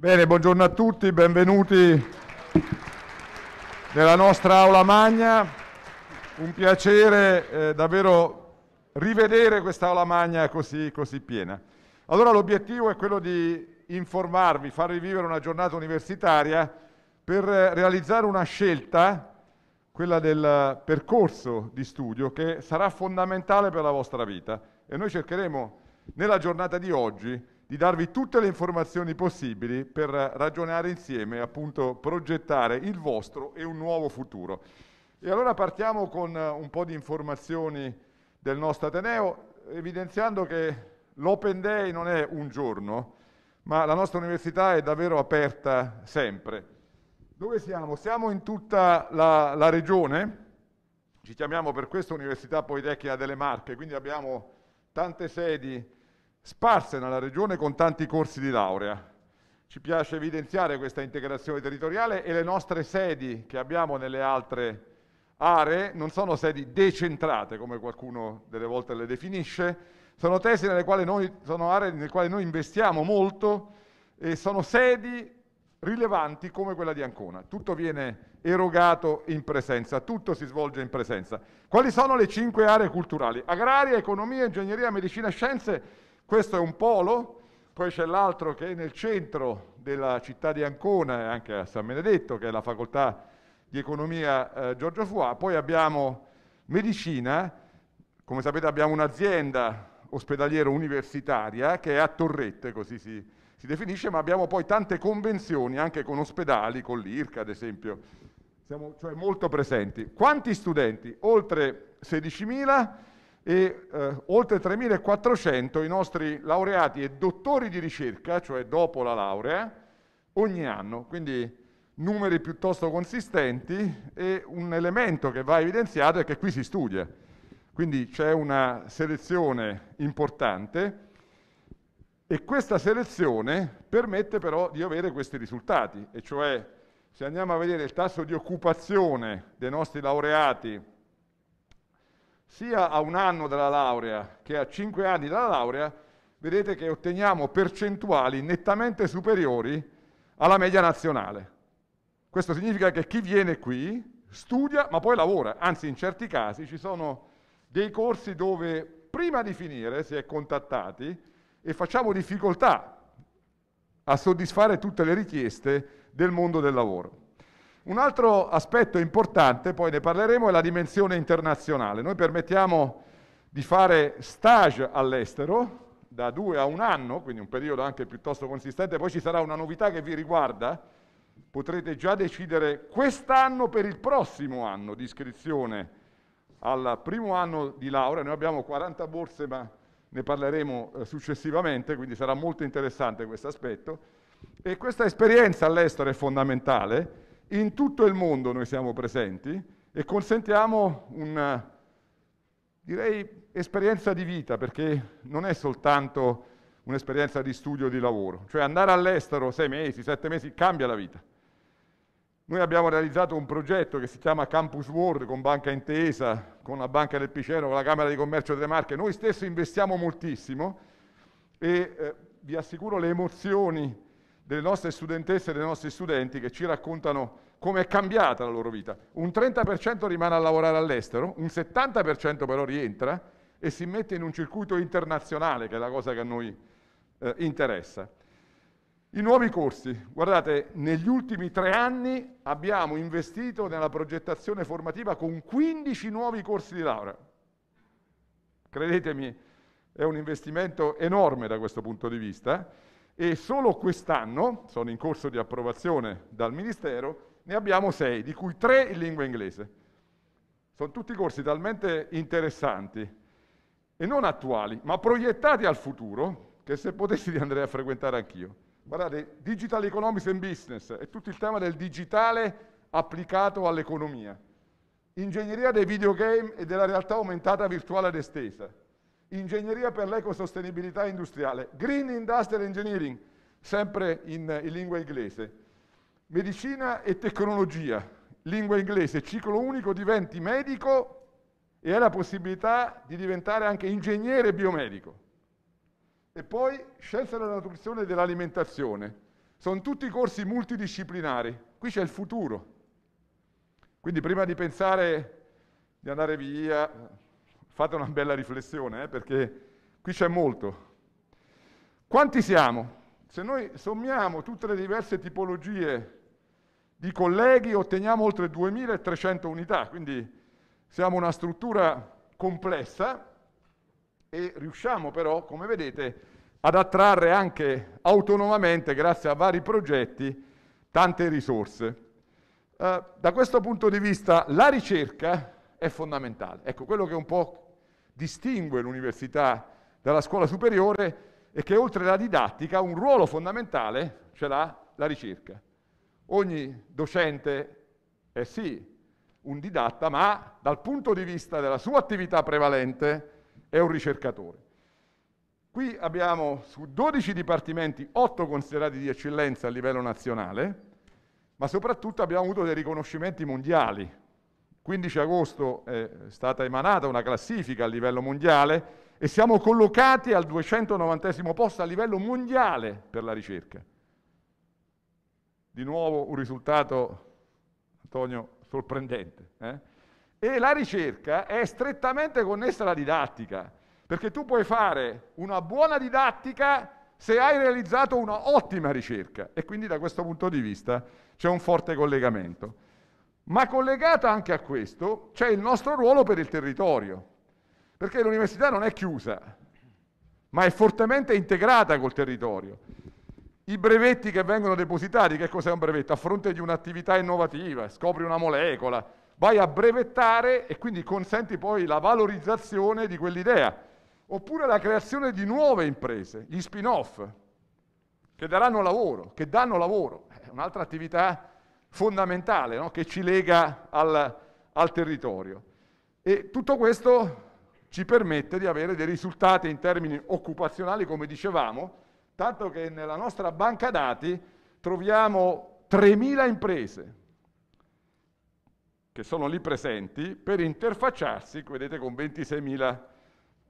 Bene, buongiorno a tutti, benvenuti nella nostra aula magna. Un piacere eh, davvero rivedere questa aula magna così, così piena. Allora l'obiettivo è quello di informarvi, farvi vivere una giornata universitaria per eh, realizzare una scelta, quella del percorso di studio, che sarà fondamentale per la vostra vita. E noi cercheremo nella giornata di oggi di darvi tutte le informazioni possibili per ragionare insieme, appunto progettare il vostro e un nuovo futuro. E allora partiamo con eh, un po' di informazioni del nostro Ateneo, evidenziando che l'Open Day non è un giorno, ma la nostra università è davvero aperta sempre. Dove siamo? Siamo in tutta la, la regione, ci chiamiamo per questo Università Politecnica delle Marche, quindi abbiamo tante sedi sparse nella regione con tanti corsi di laurea. Ci piace evidenziare questa integrazione territoriale e le nostre sedi che abbiamo nelle altre aree non sono sedi decentrate, come qualcuno delle volte le definisce, sono tesi nelle quali noi, sono aree nelle quali noi investiamo molto e sono sedi rilevanti come quella di Ancona. Tutto viene erogato in presenza, tutto si svolge in presenza. Quali sono le cinque aree culturali? Agraria, economia, ingegneria, medicina, scienze questo è un polo, poi c'è l'altro che è nel centro della città di Ancona e anche a San Benedetto, che è la facoltà di economia eh, Giorgio Fuà. Poi abbiamo medicina, come sapete abbiamo un'azienda ospedaliera universitaria che è a Torrette, così si, si definisce, ma abbiamo poi tante convenzioni anche con ospedali, con l'IRCA ad esempio, siamo cioè molto presenti. Quanti studenti? Oltre 16.000 e eh, oltre 3.400 i nostri laureati e dottori di ricerca, cioè dopo la laurea, ogni anno, quindi numeri piuttosto consistenti e un elemento che va evidenziato è che qui si studia, quindi c'è una selezione importante e questa selezione permette però di avere questi risultati, e cioè se andiamo a vedere il tasso di occupazione dei nostri laureati sia a un anno dalla laurea che a cinque anni dalla laurea, vedete che otteniamo percentuali nettamente superiori alla media nazionale. Questo significa che chi viene qui studia ma poi lavora, anzi in certi casi ci sono dei corsi dove prima di finire si è contattati e facciamo difficoltà a soddisfare tutte le richieste del mondo del lavoro. Un altro aspetto importante, poi ne parleremo, è la dimensione internazionale. Noi permettiamo di fare stage all'estero da due a un anno, quindi un periodo anche piuttosto consistente, poi ci sarà una novità che vi riguarda, potrete già decidere quest'anno per il prossimo anno di iscrizione al primo anno di laurea, noi abbiamo 40 borse ma ne parleremo eh, successivamente, quindi sarà molto interessante questo aspetto e questa esperienza all'estero è fondamentale in tutto il mondo noi siamo presenti e consentiamo una, direi, esperienza di vita, perché non è soltanto un'esperienza di studio e di lavoro. Cioè andare all'estero sei mesi, sette mesi, cambia la vita. Noi abbiamo realizzato un progetto che si chiama Campus World con Banca Intesa, con la Banca del Piceno, con la Camera di Commercio delle Marche. Noi stessi investiamo moltissimo e eh, vi assicuro le emozioni delle nostre studentesse e dei nostri studenti che ci raccontano come è cambiata la loro vita. Un 30% rimane a lavorare all'estero, un 70% però rientra e si mette in un circuito internazionale, che è la cosa che a noi eh, interessa. I nuovi corsi, guardate, negli ultimi tre anni abbiamo investito nella progettazione formativa con 15 nuovi corsi di laurea. Credetemi, è un investimento enorme da questo punto di vista e solo quest'anno, sono in corso di approvazione dal Ministero, ne abbiamo sei, di cui tre in lingua inglese. Sono tutti corsi talmente interessanti e non attuali, ma proiettati al futuro, che se potessi li andrei a frequentare anch'io. Guardate, Digital Economics and Business è tutto il tema del digitale applicato all'economia. Ingegneria dei videogame e della realtà aumentata virtuale ed estesa ingegneria per l'ecosostenibilità industriale, Green Industrial Engineering, sempre in, in lingua inglese, medicina e tecnologia, lingua inglese, ciclo unico, diventi medico e hai la possibilità di diventare anche ingegnere biomedico. E poi scienza della nutrizione e dell'alimentazione. Sono tutti corsi multidisciplinari. Qui c'è il futuro. Quindi prima di pensare di andare via, Fate una bella riflessione, eh, perché qui c'è molto. Quanti siamo? Se noi sommiamo tutte le diverse tipologie di colleghi otteniamo oltre 2300 unità, quindi siamo una struttura complessa e riusciamo però, come vedete, ad attrarre anche autonomamente, grazie a vari progetti, tante risorse. Eh, da questo punto di vista la ricerca è fondamentale. Ecco, quello che un po' distingue l'università dalla scuola superiore è che oltre alla didattica un ruolo fondamentale ce l'ha la ricerca. Ogni docente è sì un didatta, ma dal punto di vista della sua attività prevalente è un ricercatore. Qui abbiamo su 12 dipartimenti 8 considerati di eccellenza a livello nazionale, ma soprattutto abbiamo avuto dei riconoscimenti mondiali, 15 agosto è stata emanata una classifica a livello mondiale e siamo collocati al 290 posto a livello mondiale per la ricerca. Di nuovo un risultato, Antonio, sorprendente. Eh? E la ricerca è strettamente connessa alla didattica, perché tu puoi fare una buona didattica se hai realizzato una ottima ricerca e quindi da questo punto di vista c'è un forte collegamento. Ma collegata anche a questo c'è il nostro ruolo per il territorio, perché l'università non è chiusa, ma è fortemente integrata col territorio. I brevetti che vengono depositati, che cos'è un brevetto? A fronte di un'attività innovativa, scopri una molecola, vai a brevettare e quindi consenti poi la valorizzazione di quell'idea, oppure la creazione di nuove imprese, gli spin-off, che daranno lavoro, che danno lavoro. È un'altra attività fondamentale no? che ci lega al, al territorio. E tutto questo ci permette di avere dei risultati in termini occupazionali, come dicevamo, tanto che nella nostra banca dati troviamo 3.000 imprese che sono lì presenti per interfacciarsi, vedete, con 26.000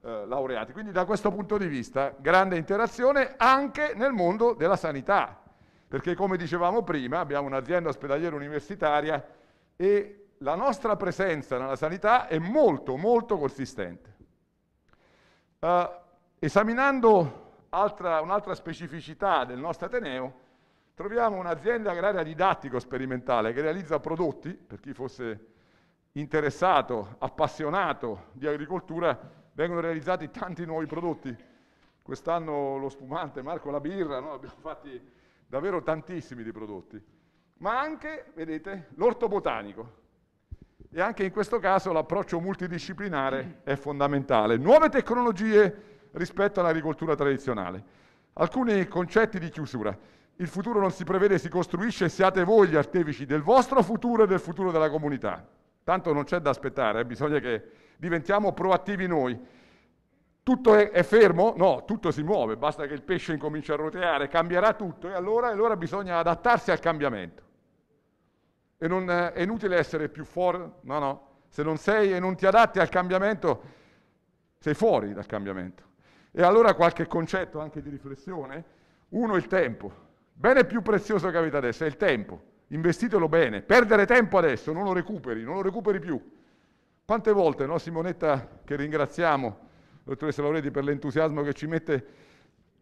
eh, laureati. Quindi da questo punto di vista grande interazione anche nel mondo della sanità, perché come dicevamo prima abbiamo un'azienda ospedaliera universitaria e la nostra presenza nella sanità è molto, molto consistente. Uh, esaminando un'altra specificità del nostro Ateneo, troviamo un'azienda agraria didattico-sperimentale che realizza prodotti, per chi fosse interessato, appassionato di agricoltura, vengono realizzati tanti nuovi prodotti. Quest'anno lo spumante, Marco la birra, no? abbiamo fatti davvero tantissimi di prodotti, ma anche, vedete, l'orto botanico. E anche in questo caso l'approccio multidisciplinare è fondamentale. Nuove tecnologie rispetto all'agricoltura tradizionale. Alcuni concetti di chiusura. Il futuro non si prevede, si costruisce, siate voi gli artefici del vostro futuro e del futuro della comunità. Tanto non c'è da aspettare, eh. bisogna che diventiamo proattivi noi tutto è, è, fermo? No, tutto si muove, basta che il pesce incominci a roteare, cambierà tutto e allora, allora bisogna adattarsi al cambiamento. E non, è inutile essere più fuori, no, no, se non sei e non ti adatti al cambiamento, sei fuori dal cambiamento. E allora qualche concetto anche di riflessione. Uno, il tempo. Bene più prezioso che avete adesso è il tempo. Investitelo bene. Perdere tempo adesso non lo recuperi, non lo recuperi più. Quante volte, no, Simonetta, che ringraziamo, dottoressa Laureti, per l'entusiasmo che ci mette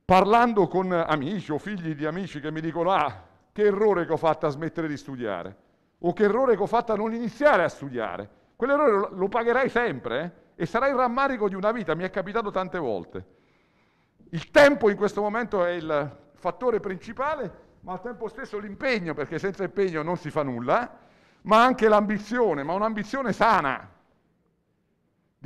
parlando con amici o figli di amici che mi dicono ah, che errore che ho fatto a smettere di studiare o che errore che ho fatto a non iniziare a studiare. Quell'errore lo pagherai sempre eh? e sarai il rammarico di una vita, mi è capitato tante volte. Il tempo in questo momento è il fattore principale, ma al tempo stesso l'impegno, perché senza impegno non si fa nulla, ma anche l'ambizione, ma un'ambizione sana,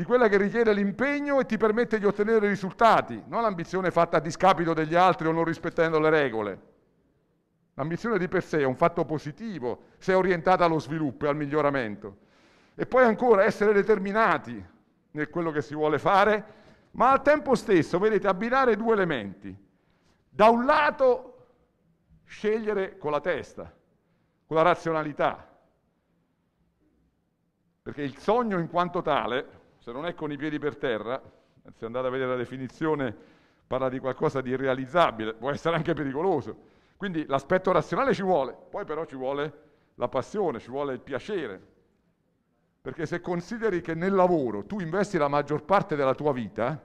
di quella che richiede l'impegno e ti permette di ottenere risultati, non l'ambizione fatta a discapito degli altri o non rispettando le regole. L'ambizione di per sé è un fatto positivo se è orientata allo sviluppo e al miglioramento. E poi ancora essere determinati nel quello che si vuole fare, ma al tempo stesso, vedete, abbinare due elementi. Da un lato scegliere con la testa, con la razionalità, perché il sogno in quanto tale se non è con i piedi per terra, se andate a vedere la definizione parla di qualcosa di irrealizzabile, può essere anche pericoloso. Quindi l'aspetto razionale ci vuole, poi però ci vuole la passione, ci vuole il piacere. Perché se consideri che nel lavoro tu investi la maggior parte della tua vita,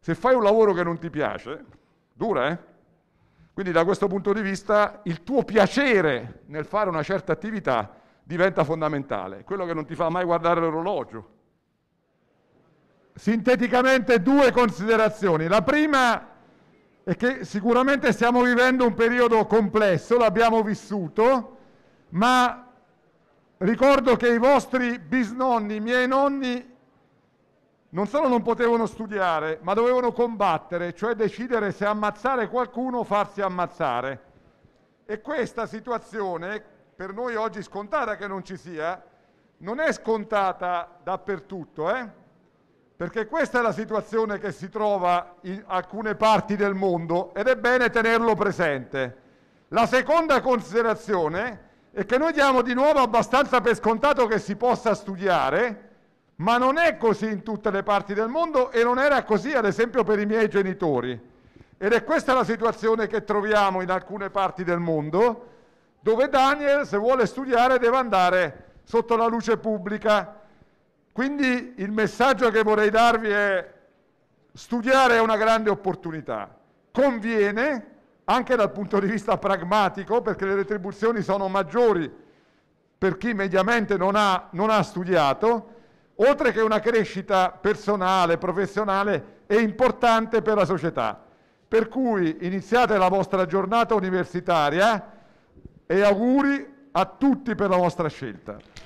se fai un lavoro che non ti piace, dura, eh? Quindi da questo punto di vista il tuo piacere nel fare una certa attività diventa fondamentale, quello che non ti fa mai guardare l'orologio, sinteticamente due considerazioni. La prima è che sicuramente stiamo vivendo un periodo complesso, l'abbiamo vissuto, ma ricordo che i vostri bisnonni, i miei nonni, non solo non potevano studiare, ma dovevano combattere, cioè decidere se ammazzare qualcuno o farsi ammazzare. E questa situazione, per noi oggi scontata che non ci sia, non è scontata dappertutto, eh? perché questa è la situazione che si trova in alcune parti del mondo ed è bene tenerlo presente. La seconda considerazione è che noi diamo di nuovo abbastanza per scontato che si possa studiare, ma non è così in tutte le parti del mondo e non era così ad esempio per i miei genitori. Ed è questa la situazione che troviamo in alcune parti del mondo, dove Daniel se vuole studiare deve andare sotto la luce pubblica quindi il messaggio che vorrei darvi è studiare è una grande opportunità. Conviene anche dal punto di vista pragmatico perché le retribuzioni sono maggiori per chi mediamente non ha, non ha studiato, oltre che una crescita personale, professionale è importante per la società. Per cui iniziate la vostra giornata universitaria e auguri a tutti per la vostra scelta.